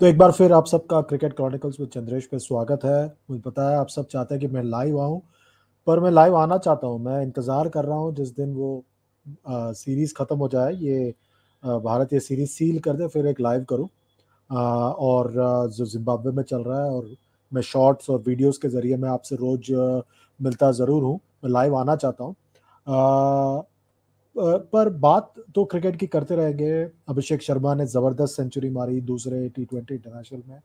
तो एक बार फिर आप सबका क्रिकेट क्रॉनिकल्स में चंद्रेश पे स्वागत है मुझे पता है आप सब चाहते हैं कि मैं लाइव आऊँ पर मैं लाइव आना चाहता हूँ मैं इंतज़ार कर रहा हूँ जिस दिन वो आ, सीरीज़ ख़त्म हो जाए ये भारत ये सीरीज़ सील कर दे फिर एक लाइव करूँ और जो जिम्बाब्वे में चल रहा है और मैं शॉर्ट्स और वीडियोस के ज़रिए मैं आपसे रोज़ मिलता ज़रूर हूँ मैं लाइव आना चाहता हूँ पर बात तो क्रिकेट की करते रहेंगे अभिषेक शर्मा ने ज़बरदस्त सेंचुरी मारी दूसरे टी ट्वेंटी इंटरनेशनल में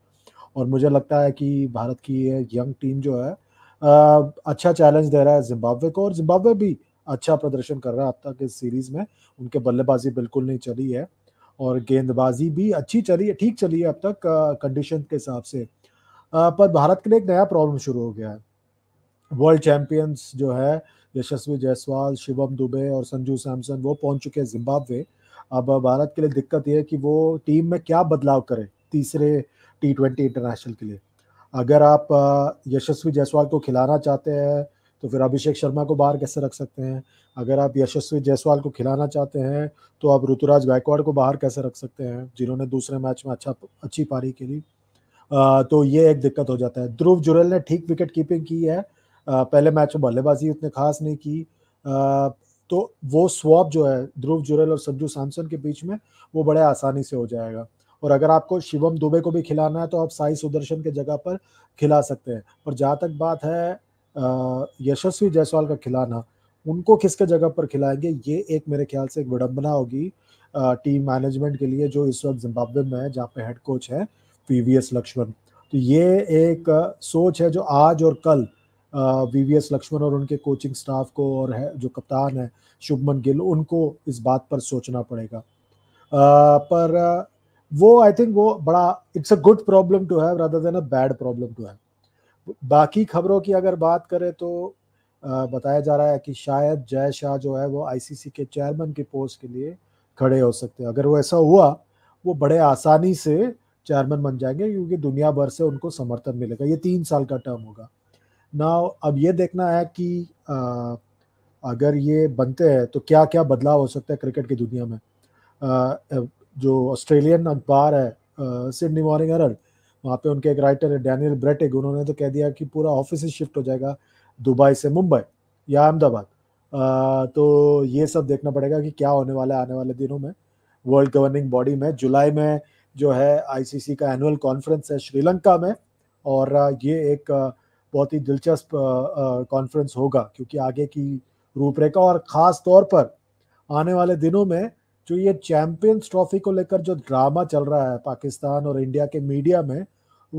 और मुझे लगता है कि भारत की ये यंग टीम जो है अच्छा चैलेंज दे रहा है जिम्बाब्वे को और जिम्बाब्वे भी अच्छा प्रदर्शन कर रहा है अब तक इस सीरीज़ में उनके बल्लेबाजी बिल्कुल नहीं चली है और गेंदबाजी भी अच्छी चली है ठीक चली है अब तक कंडीशन के हिसाब से पर भारत के लिए एक नया प्रॉब्लम शुरू हो गया है वर्ल्ड चैम्पियंस जो है यशस्वी जायसवाल शिवम दुबे और संजू सैमसन वो पहुंच चुके हैं जिम्बाब्वे अब भारत के लिए दिक्कत यह है कि वो टीम में क्या बदलाव करे तीसरे टी ट्वेंटी इंटरनेशनल के लिए अगर आप यशस्वी जायसवाल को खिलाना चाहते हैं तो फिर अभिषेक शर्मा को बाहर कैसे रख सकते हैं अगर आप यशस्वी जायसवाल को खिलाना चाहते हैं तो आप ऋतुराज गायकवाड़ को बाहर कैसे रख सकते हैं जिन्होंने दूसरे मैच में अच्छा अच्छी पारी खेली तो ये एक दिक्कत हो जाता है ध्रुव जुरेल ने ठीक विकेट कीपिंग की है पहले मैच में बल्लेबाजी उतने खास नहीं की तो वो स्वॉप जो है ध्रुव जुरल और संजू सैमसन के बीच में वो बड़े आसानी से हो जाएगा और अगर आपको शिवम दुबे को भी खिलाना है तो आप साई सुदर्शन के जगह पर खिला सकते हैं पर जहाँ तक बात है यशस्वी जायसवाल का खिलाना उनको किसके जगह पर खिलाएंगे ये एक मेरे ख्याल से एक विडम्बना होगी टीम मैनेजमेंट के लिए जो इस वक्त जिम्बाब्वे में है जहाँ पे हेड कोच है पी लक्ष्मण तो ये एक सोच है जो आज और कल वीवीएस लक्ष्मण और उनके कोचिंग स्टाफ को और है जो कप्तान है शुभमन गिल उनको इस बात पर सोचना पड़ेगा आ, पर वो आई थिंक वो बड़ा it's a good problem to have rather than a bad problem to have बाकी खबरों की अगर बात करें तो बताया जा रहा है कि शायद जय शाह जो है वो आईसीसी के चेयरमैन की पोस्ट के लिए खड़े हो सकते हैं अगर वो ऐसा हुआ वो बड़े आसानी से चेयरमैन बन जाएंगे क्योंकि दुनिया भर से उनको समर्थन मिलेगा ये तीन साल का टर्म होगा ना अब ये देखना है कि आ, अगर ये बनते हैं तो क्या क्या बदलाव हो सकता है क्रिकेट की दुनिया में आ, जो ऑस्ट्रेलियन अखबार है सिडनी मॉर्निंग हरल वहाँ पे उनके एक राइटर है डैनियल ब्रेटिक उन्होंने तो कह दिया कि पूरा ऑफिस शिफ्ट हो जाएगा दुबई से मुंबई या अहमदाबाद तो ये सब देखना पड़ेगा कि क्या होने वाला है आने वाले दिनों में वर्ल्ड गवर्निंग बॉडी में जुलाई में जो है आईसीसी का एनुअल कॉन्फ्रेंस है श्रीलंका में और ये एक बहुत ही दिलचस्प कॉन्फ्रेंस होगा क्योंकि आगे की रूपरेखा और ख़ास तौर पर आने वाले दिनों में जो ये चैंपियंस ट्रॉफी को लेकर जो ड्रामा चल रहा है पाकिस्तान और इंडिया के मीडिया में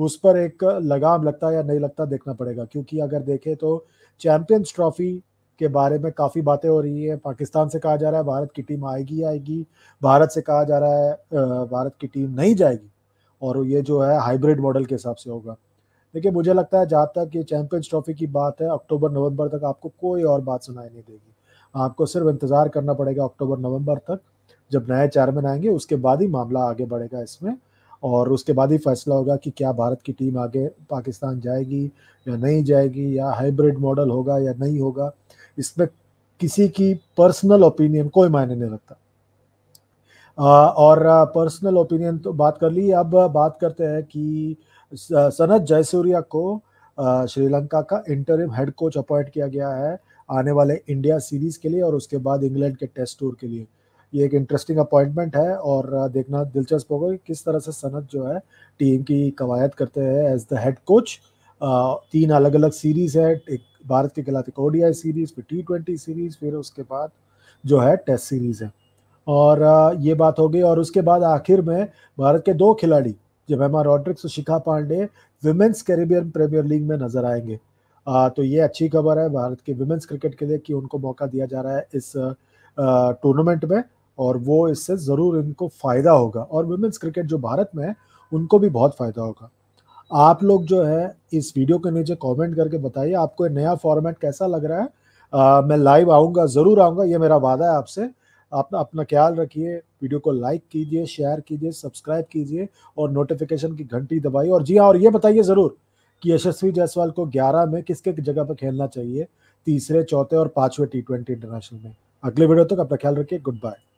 उस पर एक लगाम लगता है या नहीं लगता देखना पड़ेगा क्योंकि अगर देखें तो चैंपियंस ट्रॉफी के बारे में काफ़ी बातें हो रही है पाकिस्तान से कहा जा रहा है भारत की टीम आएगी आएगी भारत से कहा जा रहा है भारत की टीम नहीं जाएगी और ये जो है हाइब्रिड मॉडल के हिसाब से होगा देखिए मुझे लगता है जहाँ तक ये चैंपियंस ट्रॉफी की बात है अक्टूबर नवंबर तक आपको कोई और बात सुनाई नहीं देगी आपको सिर्फ इंतज़ार करना पड़ेगा अक्टूबर नवंबर तक जब नए चेयरमैन आएंगे उसके बाद ही मामला आगे बढ़ेगा इसमें और उसके बाद ही फैसला होगा कि क्या भारत की टीम आगे पाकिस्तान जाएगी या नहीं जाएगी या हाइब्रिड मॉडल होगा या नहीं होगा इसमें किसी की पर्सनल ओपिनियन कोई मायने नहीं रखता और पर्सनल ओपिनियन तो बात कर ली अब बात करते हैं कि सनत जयसूर्या को श्रीलंका का इंटरिम हेड कोच अपॉइंट किया गया है आने वाले इंडिया सीरीज के लिए और उसके बाद इंग्लैंड के टेस्ट टूर के लिए ये एक इंटरेस्टिंग अपॉइंटमेंट है और देखना दिलचस्प होगा कि किस तरह से सनत जो है टीम की कवायद करते हैं एज द हेड कोच तीन अलग अलग सीरीज है एक भारत के खिलाफ एक ओडीआई सीरीज फिर टी ट्वेंटी सीरीज फिर उसके बाद जो है टेस्ट सीरीज है और ये बात हो गई और उसके बाद आखिर में भारत के दो खिलाड़ी जब एमा रॉड्रिक्स और Shikha Pandey women's Caribbean premier league में नजर आएंगे आ, तो ये अच्छी खबर है भारत के विमेंस क्रिकेट के लिए कि उनको मौका दिया जा रहा है इस टूर्नामेंट में और वो इससे ज़रूर इनको फ़ायदा होगा और वुमेंस क्रिकेट जो भारत में है उनको भी बहुत फ़ायदा होगा आप लोग जो है इस वीडियो के नीचे कमेंट करके बताइए आपको नया फॉर्मेट कैसा लग रहा है आ, मैं लाइव आऊँगा ज़रूर आऊँगा ये मेरा वादा है आपसे आप अपना ख्याल रखिए वीडियो को लाइक कीजिए शेयर कीजिए सब्सक्राइब कीजिए और नोटिफिकेशन की घंटी दबाइए और जी हाँ और ये बताइए ज़रूर कि यशस्वी जायसवाल को 11 में किसके जगह पर खेलना चाहिए तीसरे चौथे और पाँचवें टी ट्वेंटी इंटरनेशनल में अगले वीडियो तक तो अपना ख्याल रखिए गुड बाय